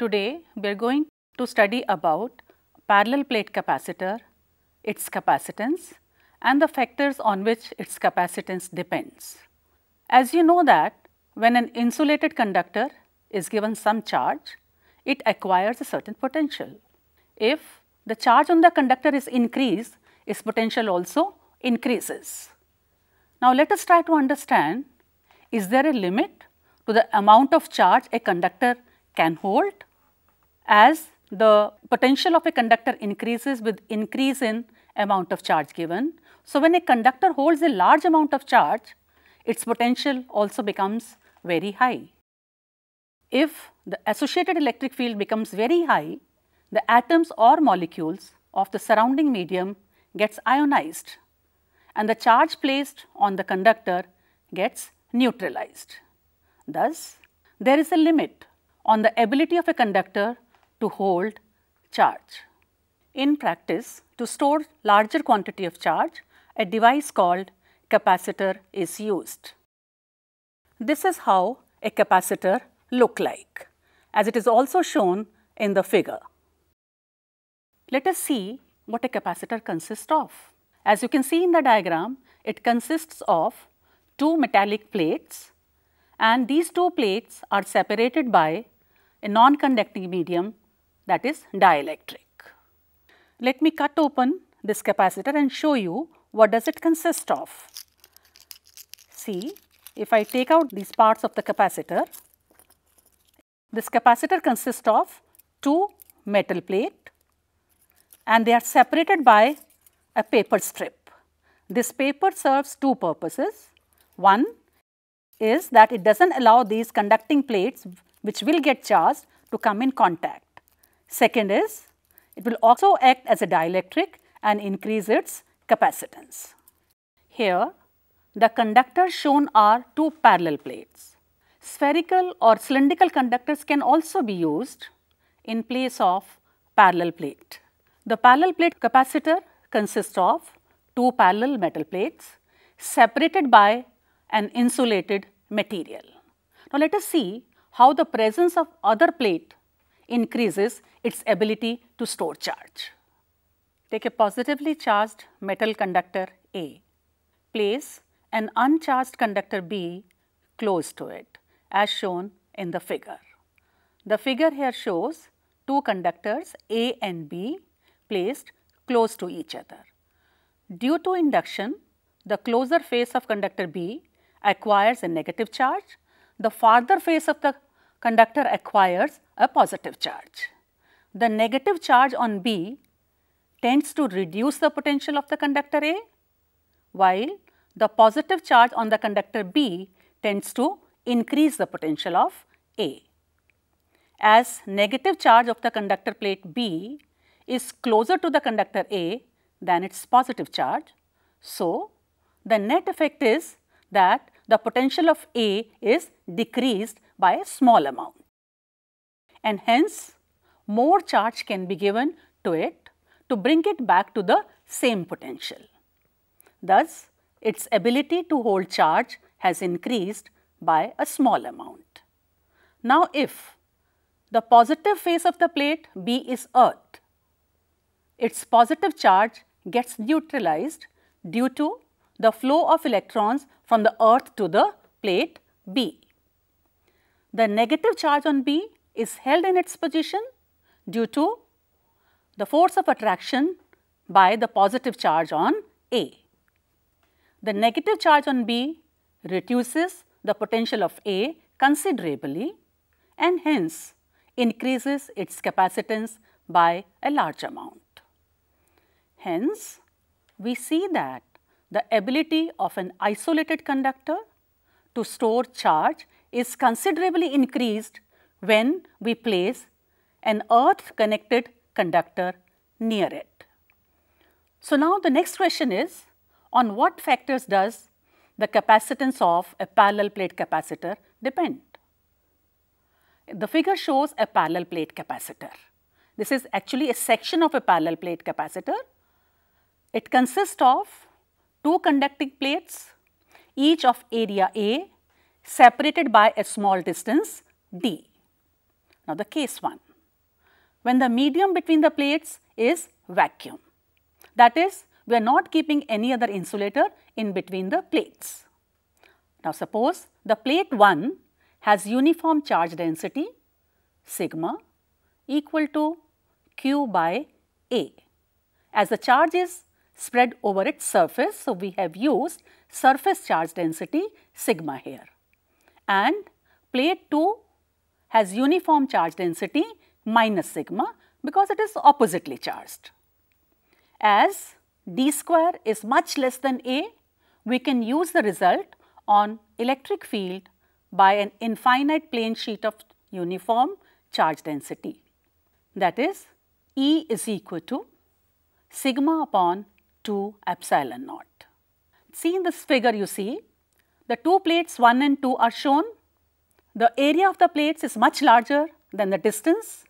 Today we are going to study about parallel plate capacitor, its capacitance and the factors on which its capacitance depends. As you know that when an insulated conductor is given some charge, it acquires a certain potential. If the charge on the conductor is increased, its potential also increases. Now, let us try to understand, is there a limit to the amount of charge a conductor can hold? as the potential of a conductor increases with increase in amount of charge given. So, when a conductor holds a large amount of charge, its potential also becomes very high. If the associated electric field becomes very high, the atoms or molecules of the surrounding medium gets ionized and the charge placed on the conductor gets neutralized. Thus, there is a limit on the ability of a conductor to hold charge. In practice, to store larger quantity of charge, a device called capacitor is used. This is how a capacitor look like, as it is also shown in the figure. Let us see what a capacitor consists of. As you can see in the diagram, it consists of two metallic plates and these two plates are separated by a non-conducting medium that is dielectric. Let me cut open this capacitor and show you what does it consist of. See, if I take out these parts of the capacitor, this capacitor consists of two metal plate and they are separated by a paper strip. This paper serves two purposes. One is that it does not allow these conducting plates which will get charged to come in contact. Second is, it will also act as a dielectric and increase its capacitance. Here, the conductors shown are two parallel plates. Spherical or cylindrical conductors can also be used in place of parallel plate. The parallel plate capacitor consists of two parallel metal plates separated by an insulated material. Now, let us see how the presence of other plate increases its ability to store charge. Take a positively charged metal conductor A. Place an uncharged conductor B close to it as shown in the figure. The figure here shows two conductors A and B placed close to each other. Due to induction, the closer face of conductor B acquires a negative charge, the farther face of the conductor acquires a positive charge the negative charge on B tends to reduce the potential of the conductor A, while the positive charge on the conductor B tends to increase the potential of A. As negative charge of the conductor plate B is closer to the conductor A than its positive charge, so the net effect is that the potential of A is decreased by a small amount. And hence, more charge can be given to it to bring it back to the same potential. Thus, its ability to hold charge has increased by a small amount. Now, if the positive face of the plate B is earth, its positive charge gets neutralized due to the flow of electrons from the earth to the plate B. The negative charge on B is held in its position due to the force of attraction by the positive charge on A. The negative charge on B reduces the potential of A considerably and hence increases its capacitance by a large amount. Hence, we see that the ability of an isolated conductor to store charge is considerably increased when we place an earth connected conductor near it. So now the next question is on what factors does the capacitance of a parallel plate capacitor depend? The figure shows a parallel plate capacitor. This is actually a section of a parallel plate capacitor. It consists of two conducting plates, each of area A, separated by a small distance d. Now, the case 1 when the medium between the plates is vacuum. That is, we are not keeping any other insulator in between the plates. Now, suppose the plate 1 has uniform charge density sigma equal to q by A. As the charge is spread over its surface, so we have used surface charge density sigma here. And plate 2 has uniform charge density minus sigma because it is oppositely charged. As d square is much less than A, we can use the result on electric field by an infinite plane sheet of uniform charge density. That is, E is equal to sigma upon 2 epsilon naught. See in this figure you see, the two plates 1 and 2 are shown. The area of the plates is much larger than the distance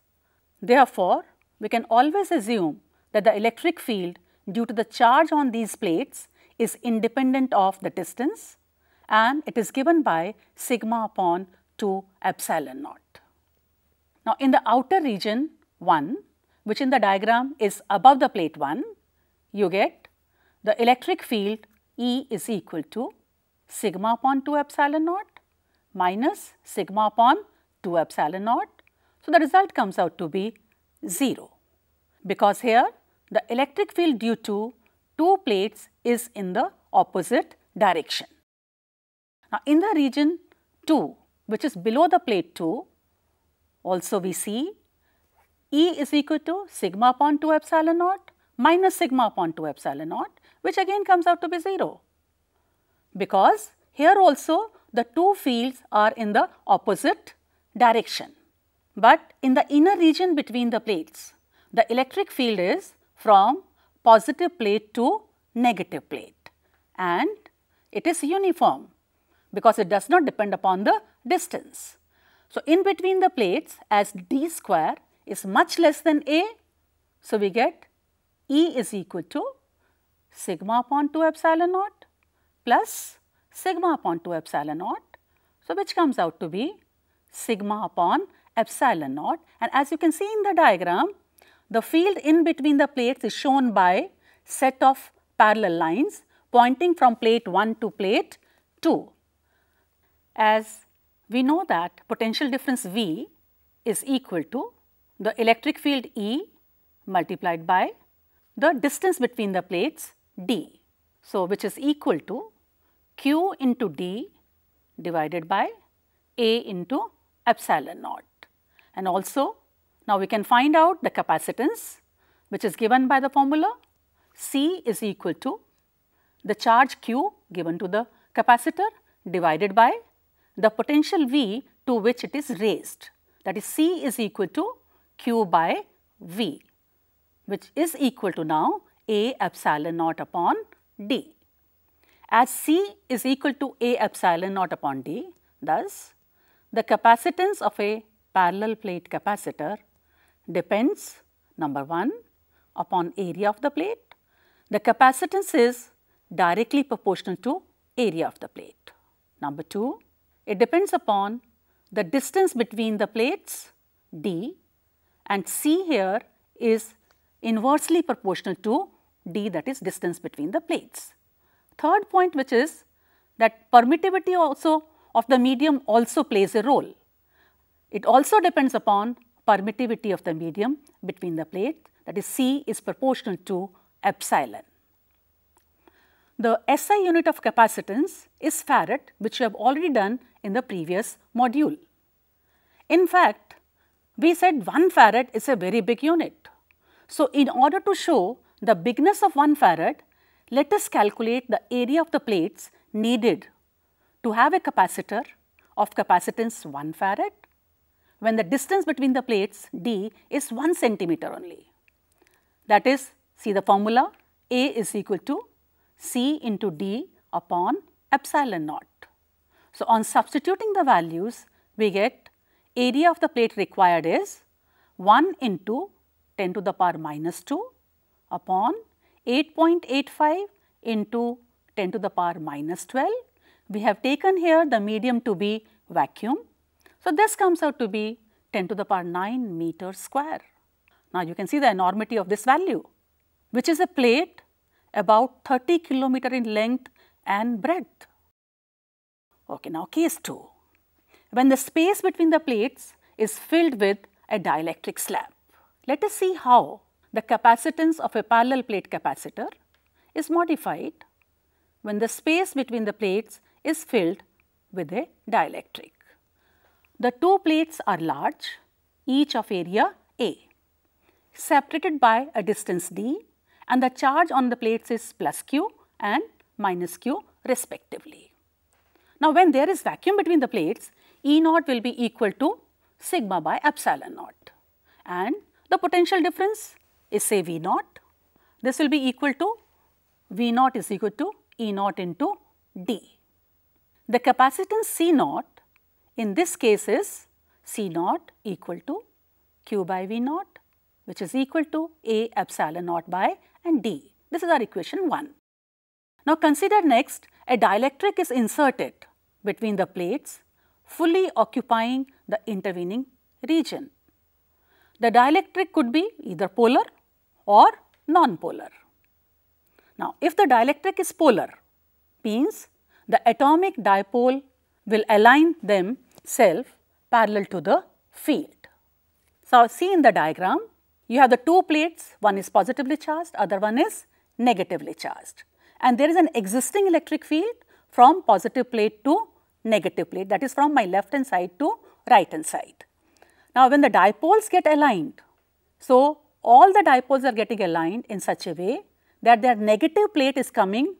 Therefore, we can always assume that the electric field due to the charge on these plates is independent of the distance and it is given by sigma upon 2 epsilon naught. Now, in the outer region 1, which in the diagram is above the plate 1, you get the electric field E is equal to sigma upon 2 epsilon naught minus sigma upon 2 epsilon naught so, the result comes out to be 0 because here the electric field due to two plates is in the opposite direction. Now, in the region 2 which is below the plate 2 also we see E is equal to sigma upon 2 epsilon naught minus sigma upon 2 epsilon naught which again comes out to be 0 because here also the two fields are in the opposite direction but in the inner region between the plates, the electric field is from positive plate to negative plate and it is uniform because it does not depend upon the distance. So, in between the plates as d square is much less than a, so we get E is equal to sigma upon 2 epsilon naught plus sigma upon 2 epsilon naught. So, which comes out to be sigma upon epsilon naught and as you can see in the diagram, the field in between the plates is shown by set of parallel lines pointing from plate 1 to plate 2. As we know that potential difference V is equal to the electric field E multiplied by the distance between the plates D. So, which is equal to Q into D divided by A into epsilon naught. And also, now we can find out the capacitance, which is given by the formula C is equal to the charge Q given to the capacitor divided by the potential V to which it is raised. That is C is equal to Q by V, which is equal to now A epsilon naught upon D. As C is equal to A epsilon naught upon D, thus the capacitance of a parallel plate capacitor depends number 1 upon area of the plate. The capacitance is directly proportional to area of the plate. Number 2 it depends upon the distance between the plates d and c here is inversely proportional to d that is distance between the plates. Third point which is that permittivity also of the medium also plays a role. It also depends upon permittivity of the medium between the plates, that is C is proportional to epsilon. The SI unit of capacitance is farad, which we have already done in the previous module. In fact, we said 1 farad is a very big unit. So, in order to show the bigness of 1 farad, let us calculate the area of the plates needed to have a capacitor of capacitance 1 farad when the distance between the plates d is 1 centimeter only. That is, see the formula A is equal to C into d upon epsilon naught. So, on substituting the values, we get area of the plate required is 1 into 10 to the power minus 2 upon 8.85 into 10 to the power minus 12. We have taken here the medium to be vacuum so this comes out to be 10 to the power 9 meter square. Now you can see the enormity of this value, which is a plate about 30 kilometer in length and breadth. Okay, now case 2. When the space between the plates is filled with a dielectric slab. Let us see how the capacitance of a parallel plate capacitor is modified when the space between the plates is filled with a dielectric. The two plates are large, each of area A, separated by a distance D and the charge on the plates is plus Q and minus Q respectively. Now, when there is vacuum between the plates, E naught will be equal to sigma by epsilon naught and the potential difference is say V naught. This will be equal to V naught is equal to E naught into D. The capacitance C naught in this case is C naught equal to Q by V naught which is equal to A epsilon naught by and D. This is our equation 1. Now consider next a dielectric is inserted between the plates fully occupying the intervening region. The dielectric could be either polar or nonpolar. Now, if the dielectric is polar, means the atomic dipole will align themselves parallel to the field. So, see in the diagram, you have the two plates, one is positively charged, other one is negatively charged. And there is an existing electric field from positive plate to negative plate, that is from my left hand side to right hand side. Now, when the dipoles get aligned, so all the dipoles are getting aligned in such a way that their negative plate is coming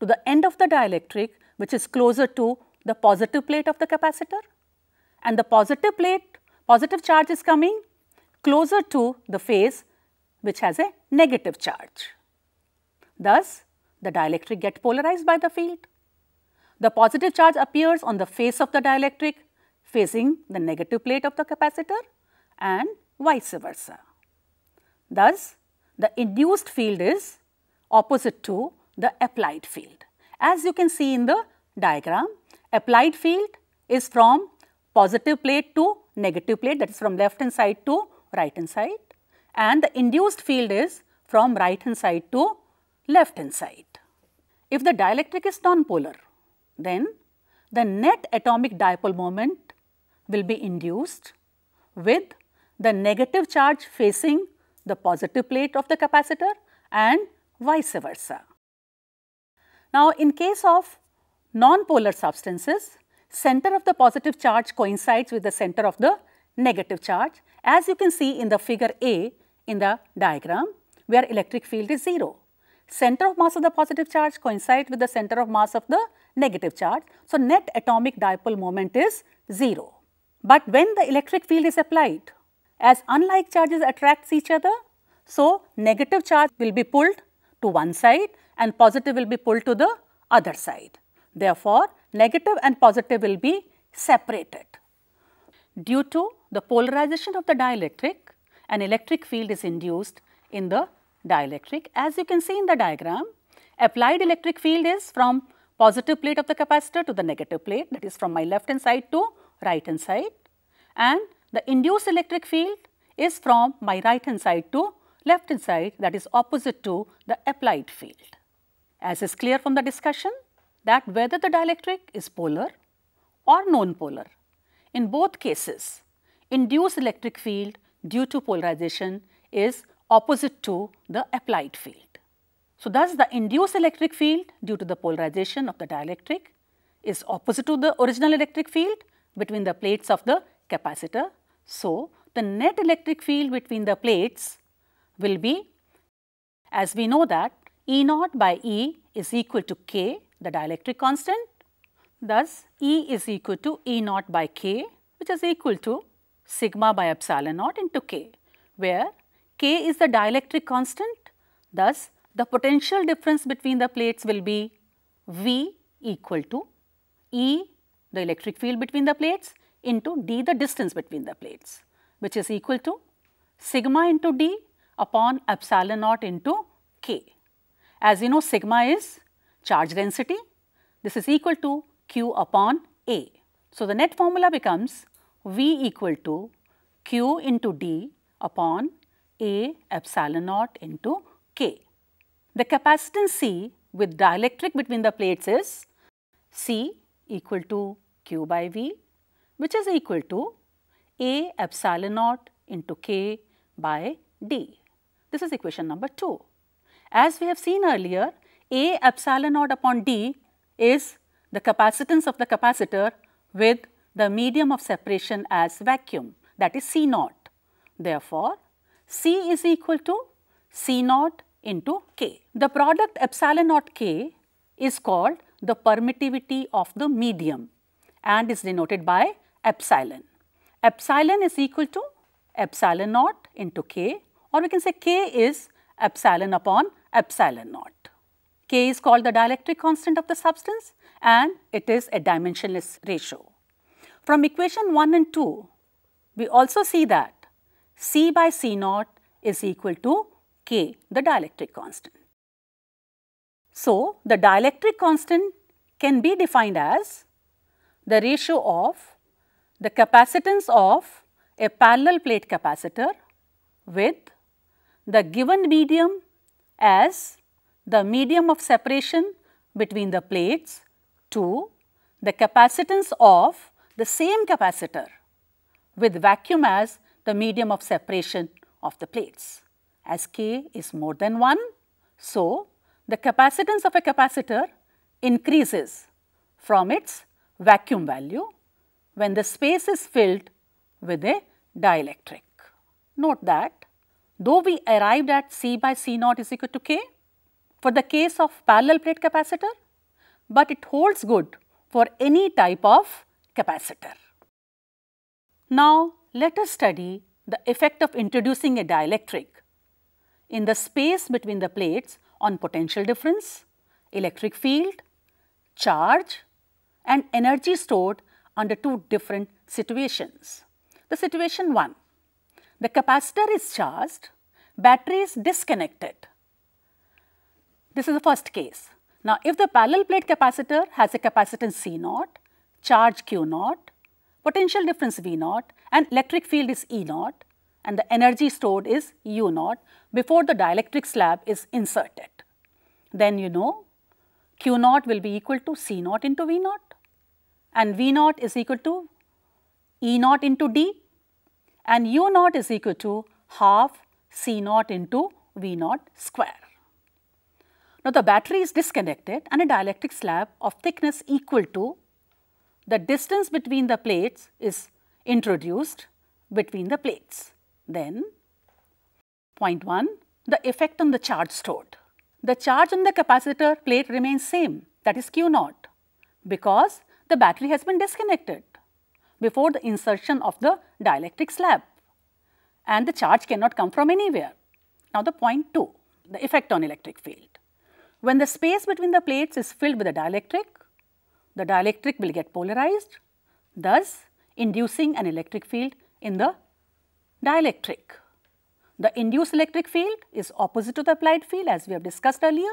to the end of the dielectric which is closer to the positive plate of the capacitor and the positive plate, positive charge is coming closer to the phase which has a negative charge. Thus, the dielectric get polarized by the field. The positive charge appears on the face of the dielectric facing the negative plate of the capacitor and vice versa. Thus, the induced field is opposite to the applied field as you can see in the diagram Applied field is from positive plate to negative plate that is from left hand side to right hand side and the induced field is from right hand side to left hand side. If the dielectric is nonpolar, then the net atomic dipole moment will be induced with the negative charge facing the positive plate of the capacitor and vice versa. Now, in case of nonpolar substances, center of the positive charge coincides with the center of the negative charge as you can see in the figure A in the diagram where electric field is 0. Center of mass of the positive charge coincides with the center of mass of the negative charge. So, net atomic dipole moment is 0. But when the electric field is applied, as unlike charges attracts each other, so negative charge will be pulled to one side and positive will be pulled to the other side. Therefore, negative and positive will be separated. Due to the polarization of the dielectric, an electric field is induced in the dielectric. As you can see in the diagram, applied electric field is from positive plate of the capacitor to the negative plate that is from my left hand side to right hand side and the induced electric field is from my right hand side to left hand side that is opposite to the applied field. As is clear from the discussion, that whether the dielectric is polar or non-polar. In both cases, induced electric field due to polarization is opposite to the applied field. So, thus the induced electric field due to the polarization of the dielectric is opposite to the original electric field between the plates of the capacitor. So, the net electric field between the plates will be as we know that E naught by E is equal to K the dielectric constant. Thus, E is equal to E naught by K which is equal to sigma by epsilon naught into K where K is the dielectric constant. Thus, the potential difference between the plates will be V equal to E the electric field between the plates into D the distance between the plates which is equal to sigma into D upon epsilon naught into K. As you know sigma is charge density. This is equal to Q upon A. So, the net formula becomes V equal to Q into D upon A epsilon naught into K. The capacitance C with dielectric between the plates is C equal to Q by V which is equal to A epsilon naught into K by D. This is equation number 2. As we have seen earlier, a epsilon naught upon D is the capacitance of the capacitor with the medium of separation as vacuum that is C naught. Therefore, C is equal to C naught into K. The product epsilon naught K is called the permittivity of the medium and is denoted by epsilon. Epsilon is equal to epsilon naught into K or we can say K is epsilon upon epsilon naught. K is called the dielectric constant of the substance and it is a dimensionless ratio. From equation 1 and 2, we also see that C by C naught is equal to K, the dielectric constant. So, the dielectric constant can be defined as the ratio of the capacitance of a parallel plate capacitor with the given medium as the medium of separation between the plates. 2. The capacitance of the same capacitor with vacuum as the medium of separation of the plates. As K is more than 1, so the capacitance of a capacitor increases from its vacuum value when the space is filled with a dielectric. Note that though we arrived at C by C naught is equal to K, for the case of parallel plate capacitor, but it holds good for any type of capacitor. Now, let us study the effect of introducing a dielectric in the space between the plates on potential difference, electric field, charge and energy stored under two different situations. The situation 1, the capacitor is charged, battery is disconnected this is the first case. Now, if the parallel plate capacitor has a capacitance C naught, charge Q naught, potential difference V naught, and electric field is E naught, and the energy stored is U naught before the dielectric slab is inserted. Then you know Q naught will be equal to C naught into V naught, and V naught is equal to E naught into D, and U naught is equal to half C naught into V naught square. Now, the battery is disconnected and a dielectric slab of thickness equal to the distance between the plates is introduced between the plates. Then, point 1, the effect on the charge stored. The charge on the capacitor plate remains same, that is Q naught, because the battery has been disconnected before the insertion of the dielectric slab and the charge cannot come from anywhere. Now, the point 2, the effect on electric field. When the space between the plates is filled with a dielectric, the dielectric will get polarized, thus inducing an electric field in the dielectric. The induced electric field is opposite to the applied field as we have discussed earlier.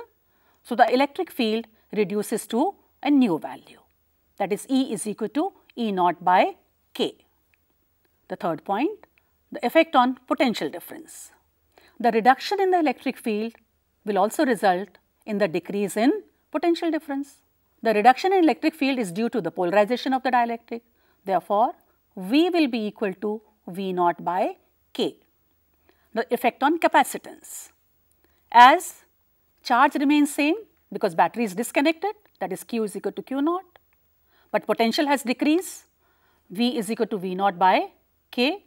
So, the electric field reduces to a new value that is E is equal to E naught by K. The third point, the effect on potential difference. The reduction in the electric field will also result in the decrease in potential difference. The reduction in electric field is due to the polarization of the dielectric. Therefore, V will be equal to V naught by K. The effect on capacitance. As charge remains same because battery is disconnected, that is Q is equal to Q naught, but potential has decreased, V is equal to V naught by K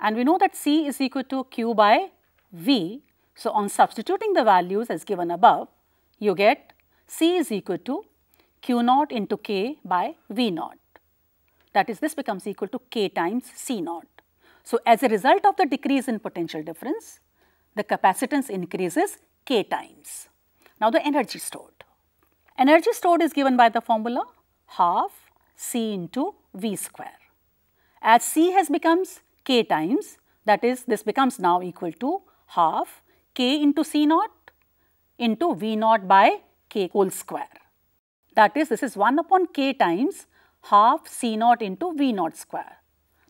and we know that C is equal to Q by V so, on substituting the values as given above, you get C is equal to Q naught into K by V naught. That is, this becomes equal to K times C naught. So, as a result of the decrease in potential difference, the capacitance increases K times. Now, the energy stored. Energy stored is given by the formula half C into V square. As C has becomes K times, that is, this becomes now equal to half k into C naught into V naught by k whole square. That is, this is 1 upon k times half C naught into V naught square.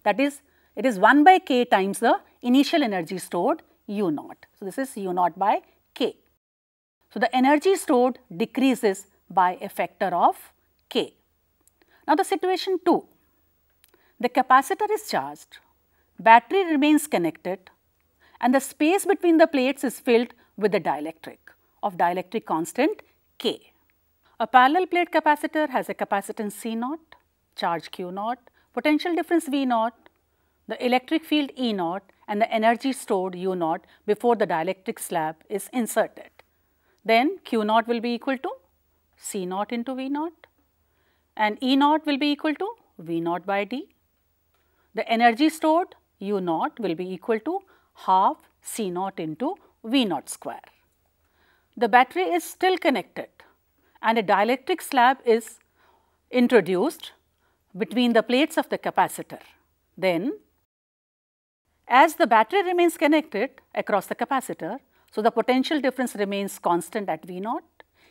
That is, it is 1 by k times the initial energy stored U naught. So, this is U naught by k. So, the energy stored decreases by a factor of k. Now, the situation 2, the capacitor is charged, battery remains connected and the space between the plates is filled with the dielectric of dielectric constant K. A parallel plate capacitor has a capacitance C naught, charge Q naught, potential difference V naught, the electric field E naught and the energy stored U naught before the dielectric slab is inserted. Then Q naught will be equal to C naught into V naught and E naught will be equal to V naught by D. The energy stored U naught will be equal to half C naught into V naught square. The battery is still connected and a dielectric slab is introduced between the plates of the capacitor. Then, as the battery remains connected across the capacitor, so the potential difference remains constant at V naught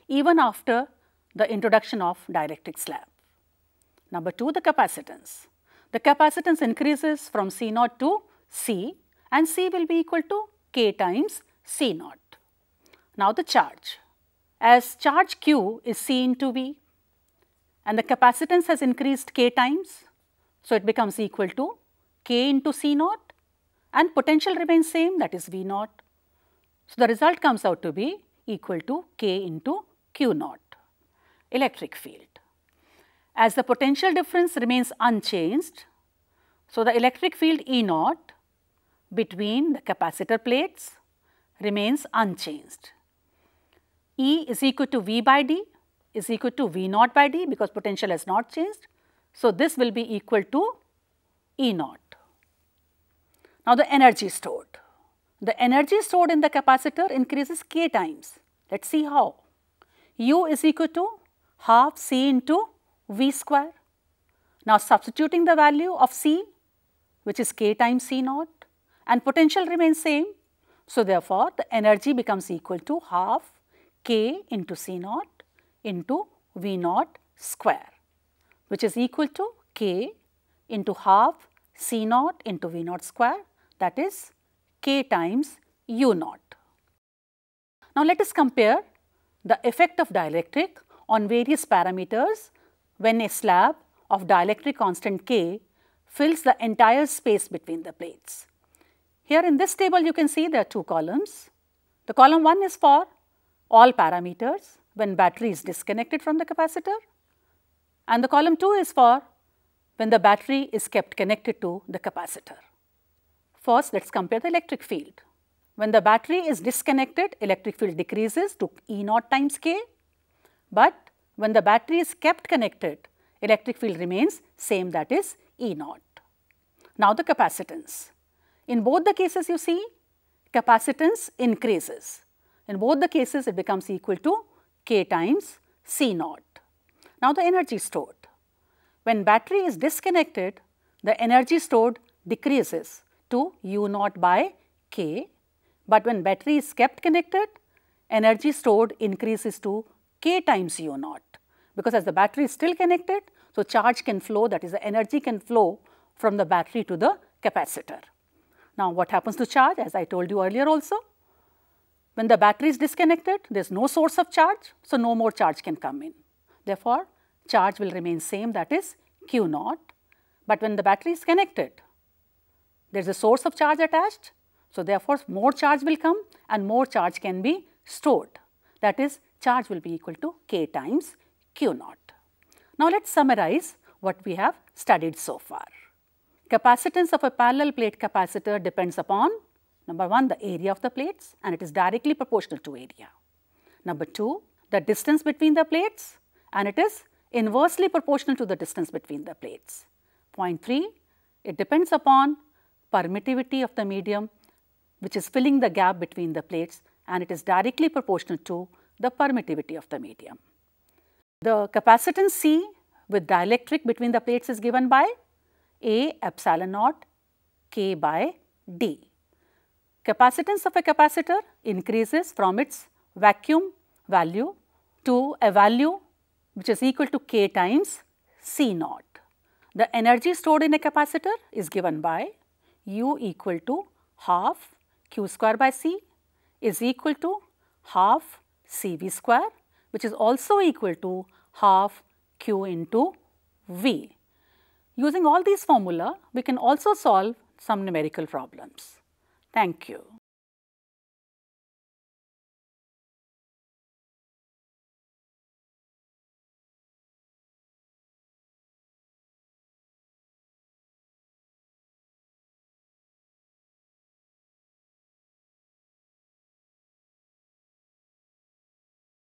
even after the introduction of dielectric slab. Number 2, the capacitance. The capacitance increases from C naught to C and C will be equal to K times C naught. Now the charge, as charge Q is C into V and the capacitance has increased K times, so it becomes equal to K into C naught and potential remains same that is V naught. So the result comes out to be equal to K into Q naught electric field. As the potential difference remains unchanged, so the electric field E naught between the capacitor plates remains unchanged. E is equal to V by D is equal to V naught by D because potential has not changed. So, this will be equal to E naught. Now, the energy stored. The energy stored in the capacitor increases k times. Let us see how. U is equal to half C into V square. Now, substituting the value of C which is k times C naught and potential remains same. So, therefore, the energy becomes equal to half k into C naught into V naught square which is equal to k into half C naught into V naught square that is k times U naught. Now, let us compare the effect of dielectric on various parameters when a slab of dielectric constant k fills the entire space between the plates. Here in this table you can see there are two columns. The column 1 is for all parameters when battery is disconnected from the capacitor and the column 2 is for when the battery is kept connected to the capacitor. First, let us compare the electric field. When the battery is disconnected, electric field decreases to E naught times K, but when the battery is kept connected, electric field remains same that is E naught. Now the capacitance. In both the cases you see capacitance increases. In both the cases it becomes equal to K times C naught. Now the energy stored. When battery is disconnected, the energy stored decreases to U naught by K, but when battery is kept connected, energy stored increases to K times U naught because as the battery is still connected, so charge can flow that is the energy can flow from the battery to the capacitor. Now, what happens to charge? As I told you earlier also, when the battery is disconnected, there is no source of charge, so no more charge can come in. Therefore, charge will remain same that is Q naught. But when the battery is connected, there is a source of charge attached. So, therefore, more charge will come and more charge can be stored. That is charge will be equal to K times Q naught. Now, let us summarize what we have studied so far. Capacitance of a parallel plate capacitor depends upon number one, the area of the plates and it is directly proportional to area. Number two, the distance between the plates and it is inversely proportional to the distance between the plates. Point three, it depends upon permittivity of the medium which is filling the gap between the plates and it is directly proportional to the permittivity of the medium. The capacitance C with dielectric between the plates is given by a epsilon naught K by D. Capacitance of a capacitor increases from its vacuum value to a value which is equal to K times C naught. The energy stored in a capacitor is given by U equal to half Q square by C is equal to half CV square which is also equal to half Q into V. Using all these formula, we can also solve some numerical problems. Thank you.